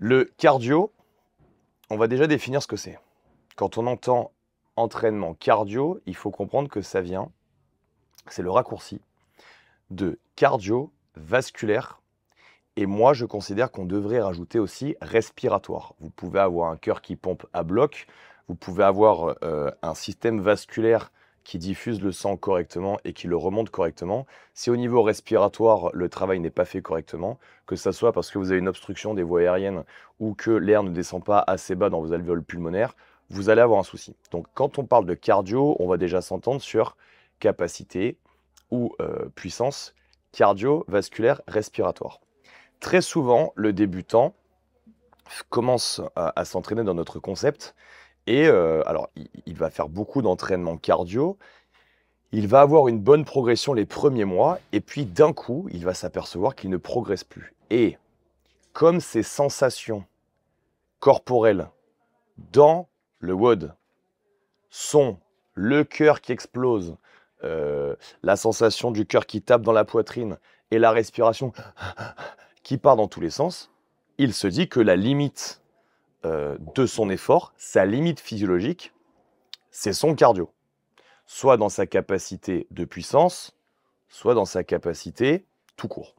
Le cardio, on va déjà définir ce que c'est. Quand on entend entraînement cardio, il faut comprendre que ça vient, c'est le raccourci de cardio vasculaire. Et moi, je considère qu'on devrait rajouter aussi respiratoire. Vous pouvez avoir un cœur qui pompe à bloc, vous pouvez avoir euh, un système vasculaire qui diffuse le sang correctement et qui le remonte correctement. Si au niveau respiratoire, le travail n'est pas fait correctement, que ce soit parce que vous avez une obstruction des voies aériennes ou que l'air ne descend pas assez bas dans vos alvéoles pulmonaires, vous allez avoir un souci. Donc quand on parle de cardio, on va déjà s'entendre sur capacité ou euh, puissance cardiovasculaire respiratoire. Très souvent, le débutant commence à s'entraîner dans notre concept et euh, alors, il, va faire beaucoup d'entraînement cardio. Il va avoir une bonne progression les premiers mois. Et puis, d'un coup, il va s'apercevoir qu'il ne progresse plus. Et comme ces sensations corporelles dans le WOD sont le cœur qui explose, euh, la sensation du cœur qui tape dans la poitrine et la respiration qui part dans tous les sens, il se dit que la limite euh, de son effort, sa limite physiologique, c'est son cardio. Soit dans sa capacité de puissance, soit dans sa capacité tout court.